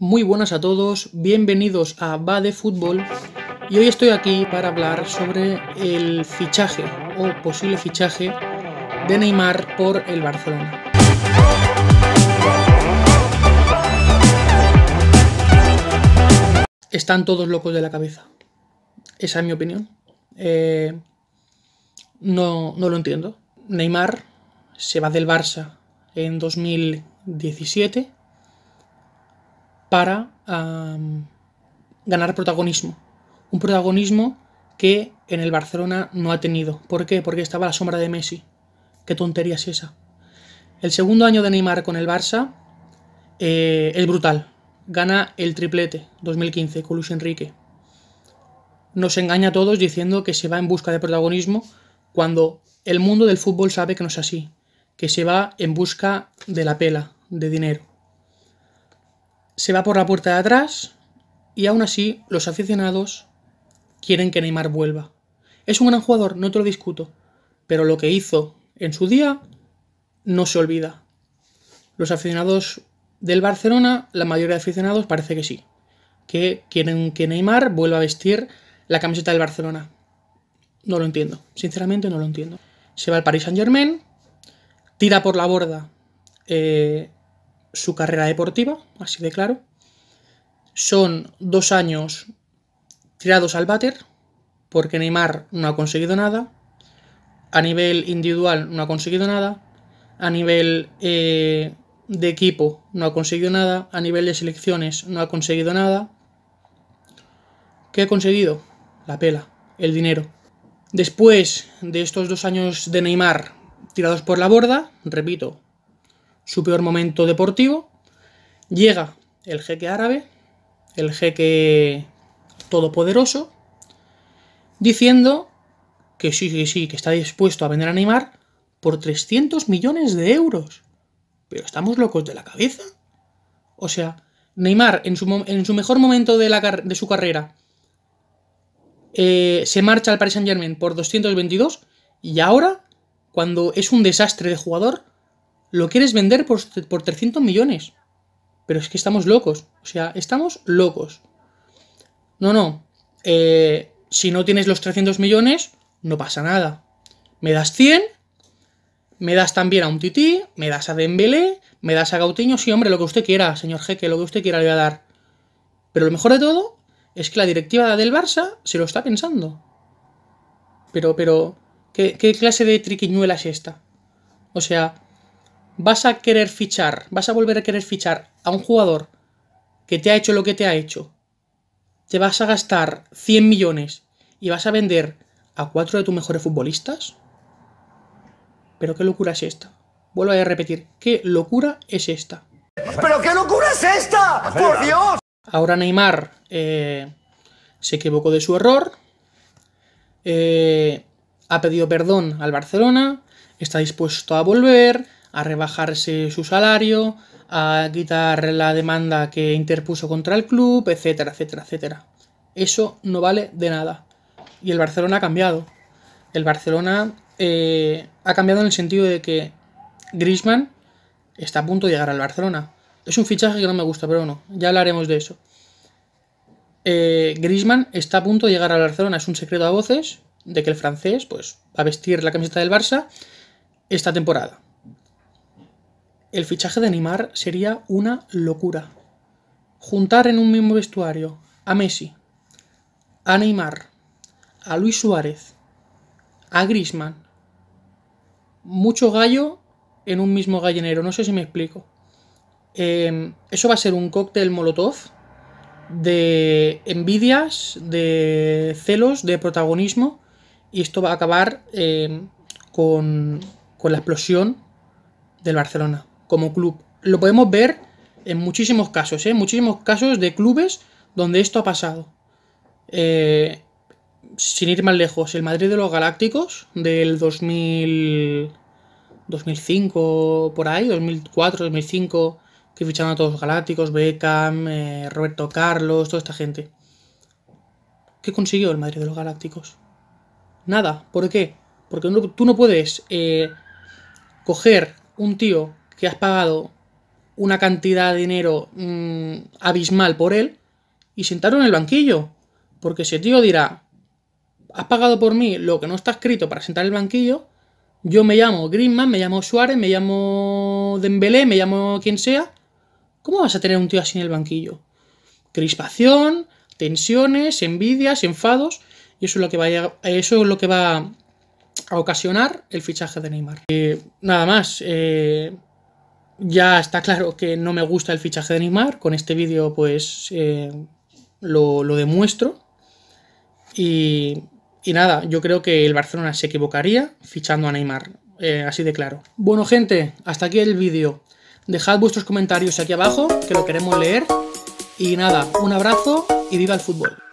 Muy buenas a todos, bienvenidos a Va de Fútbol y hoy estoy aquí para hablar sobre el fichaje o posible fichaje de Neymar por el Barcelona. Están todos locos de la cabeza. Esa es mi opinión. Eh, no, no lo entiendo. Neymar se va del Barça en 2017 para ganar protagonismo. Un protagonismo que en el Barcelona no ha tenido. ¿Por qué? Porque estaba la sombra de Messi. ¿Qué tontería es esa? El segundo año de Neymar con el Barça eh, es brutal. Gana el triplete 2015 con Luis Enrique. Nos engaña a todos diciendo que se va en busca de protagonismo cuando el mundo del fútbol sabe que no es así, que se va en busca de la pela, de dinero se va por la puerta de atrás y aún así los aficionados quieren que Neymar vuelva. Es un gran jugador, no te lo discuto, pero lo que hizo en su día no se olvida. Los aficionados del Barcelona, la mayoría de aficionados parece que sí, que quieren que Neymar vuelva a vestir la camiseta del Barcelona. No lo entiendo, sinceramente no lo entiendo. Se va al Paris Saint Germain, tira por la borda eh, su carrera deportiva, así de claro. Son dos años tirados al váter, porque Neymar no ha conseguido nada, a nivel individual no ha conseguido nada, a nivel eh, de equipo no ha conseguido nada, a nivel de selecciones no ha conseguido nada. ¿Qué ha conseguido? La pela, el dinero. Después de estos dos años de Neymar tirados por la borda, repito, su peor momento deportivo. Llega el jeque árabe, el jeque todopoderoso, diciendo que sí, sí, sí, que está dispuesto a vender a Neymar por 300 millones de euros. Pero estamos locos de la cabeza. O sea, Neymar en su, mejor momento de, la, de su carrera eh, se marcha al Paris Saint Germain por 222 y ahora, cuando es un desastre de jugador, lo quieres vender por, por 300 millones. Pero es que estamos locos. O sea, estamos locos. No, no. Eh, si no tienes los 300 millones, no pasa nada. Me das 100, me das también a un tití, me das a Dembélé, me das a Gautiño. Sí, hombre, lo que usted quiera, señor Jeque, lo que usted quiera le voy a dar. Pero lo mejor de todo es que la directiva del Barça se lo está pensando. Pero, pero, ¿qué, qué clase de triquiñuela es esta? O sea, vas a querer fichar, vas a volver a querer fichar a un jugador que te ha hecho lo que te ha hecho, te vas a gastar 100 millones y vas a vender a cuatro de tus mejores futbolistas? Pero qué locura es esta. Vuelvo a repetir, qué locura es esta. Pero qué locura es esta, por Dios. Ahora Neymar eh, se equivocó de su error. Eh, ha pedido perdón al Barcelona, está dispuesto a volver, a rebajarse su salario, a quitar la demanda que interpuso contra el club, etcétera, etcétera, etcétera. Eso no vale de nada. Y el Barcelona ha cambiado. El Barcelona eh, ha cambiado en el sentido de que Grisman está a punto de llegar al Barcelona. Es un fichaje que no me gusta, pero bueno, ya hablaremos de eso. Eh, Grisman está a punto de llegar al Barcelona, es un secreto a voces, de que el francés pues, va a vestir la camiseta del Barça esta temporada. El fichaje de Neymar sería una locura. Juntar en un mismo vestuario a Messi, a Neymar, a Luis Suárez, a Grisman. Mucho gallo en un mismo gallinero, no sé si me explico. Em, eso va a ser un cóctel molotov de envidias, de celos, de protagonismo y esto va a acabar eh, con, con la explosión del Barcelona como club. Lo podemos ver en muchísimos casos, ¿eh? muchísimos casos de clubes donde esto ha pasado. Eh, sin ir más lejos, el Madrid de los Galácticos del 2000, 2005, por ahí, 2004, 2005, que ficharon a todos los Galácticos, Beckham, eh, Roberto Carlos, toda esta gente. ¿Qué consiguió el Madrid de los Galácticos? Nada. ¿Por qué? Porque tú no puedes eh, coger un tío que has pagado una cantidad de dinero mm, abismal por él y sentarlo en el banquillo. Porque ese tío dirá, has pagado por mí lo que no está escrito para sentar en el banquillo, yo me llamo Grinman, me llamo Suárez, me llamo Dembélé, me llamo quien sea. ¿Cómo vas a tener un tío así en el banquillo? Crispación, tensiones, envidias, enfados. Y eso es lo que va a, eso es lo que va a ocasionar el fichaje de Neymar. Eh, nada más. Eh, ya está claro que no me gusta el fichaje de Neymar. Con este vídeo, pues eh, lo, lo, demuestro. Y, y, nada, yo creo que el Barcelona se equivocaría fichando a Neymar. así de claro. Bueno, gente, hasta aquí el vídeo. Dejad vuestros comentarios aquí abajo, que lo queremos leer. Y nada, un abrazo y viva el fútbol.